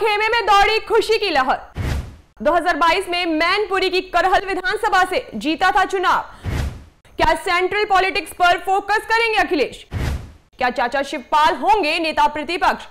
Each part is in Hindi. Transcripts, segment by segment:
खेमे में दौड़ी खुशी की लहर 2022 में मैनपुरी की करहल विधानसभा से जीता था चुनाव क्या सेंट्रल पॉलिटिक्स पर फोकस करेंगे अखिलेश क्या चाचा शिवपाल होंगे नेता प्रतिपक्ष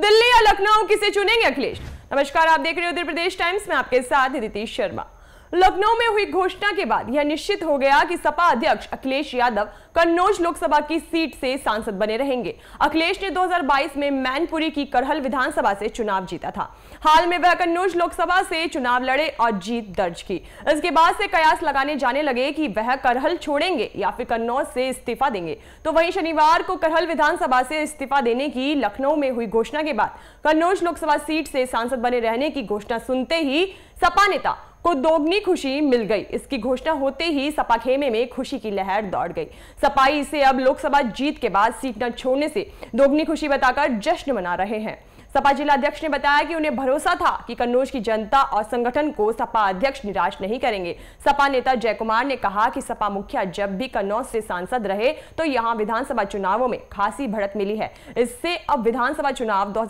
दिल्ली या लखनऊ किसे चुनेंगे अखिलेश नमस्कार आप देख रहे हो उत्तर प्रदेश टाइम्स में आपके साथ रितीश शर्मा लखनऊ में हुई घोषणा के बाद यह निश्चित हो गया कि सपा अध्यक्ष अखिलेश यादव कन्नौज लोकसभा की सीट से सांसद बने रहेंगे अखिलेश ने 2022 में मैनपुरी की करहल विधानसभा से चुनाव जीता था हाल में वह कन्नौज लोकसभा से चुनाव लड़े और जीत दर्ज की इसके बाद से कयास लगाने जाने लगे कि वह करहल छोड़ेंगे या फिर कन्नौज से इस्तीफा देंगे तो वहीं शनिवार को करहल विधानसभा से इस्तीफा देने की लखनऊ में हुई घोषणा के बाद कन्नौज लोकसभा सीट से सांसद बने रहने की घोषणा सुनते ही सपा नेता को दोगुनी खुशी मिल गई इसकी घोषणा होते ही सपा खेमे में खुशी की लहर दौड़ गई सपाई इसे अब लोकसभा जीत के बाद सीट न छोड़ने से दोगुनी खुशी बताकर जश्न मना रहे हैं सपा जिला अध्यक्ष ने बताया कि उन्हें भरोसा था कि कन्नौज की जनता और संगठन को सपा अध्यक्ष निराश नहीं करेंगे सपा नेता जयकुमार ने कहा कि सपा मुखिया जब भी कन्नौज से सांसद रहे तो यहाँ विधानसभा चुनावों में खासी भड़त मिली है इससे अब विधानसभा चुनाव दो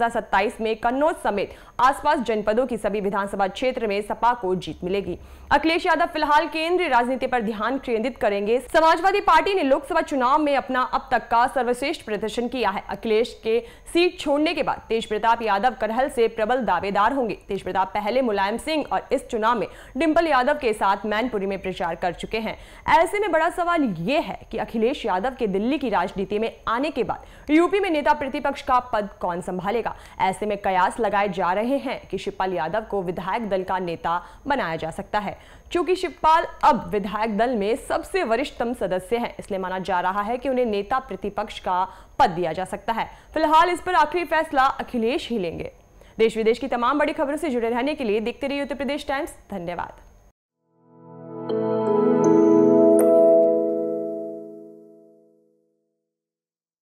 में कन्नौज समेत आसपास जनपदों की सभी विधानसभा क्षेत्र में सपा को जीत मिलेगी अखिलेश यादव फिलहाल केंद्रीय राजनीति पर ध्यान केंद्रित करेंगे समाजवादी पार्टी ने लोकसभा चुनाव में अपना अब तक का सर्वश्रेष्ठ प्रदर्शन किया है अखिलेश के सीट छोड़ने के बाद तेज प्रताप प्रताप यादव करहल से प्रबल दावेदार होंगे तेज प्रताप पहले मुलायम सिंह और इस चुनाव में डिम्पल यादव के साथ मैनपुरी में प्रचार कर चुके हैं ऐसे में बड़ा सवाल ये है कि अखिलेश यादव के दिल्ली की राजनीति में आने के बाद यूपी में नेता प्रतिपक्ष का पद कौन संभालेगा ऐसे में कयास लगाए जा रहे हैं कि शिवपाल यादव को विधायक दल का नेता बनाया जा सकता है चूंकि शिवपाल अब विधायक दल में सबसे वरिष्ठतम सदस्य हैं इसलिए माना जा रहा है कि उन्हें नेता प्रतिपक्ष का पद दिया जा सकता है फिलहाल इस पर आखिरी फैसला अखिलेश ही लेंगे देश विदेश की तमाम बड़ी खबरों से जुड़े रहने के लिए देखते रहिए उत्तर प्रदेश टाइम्स धन्यवाद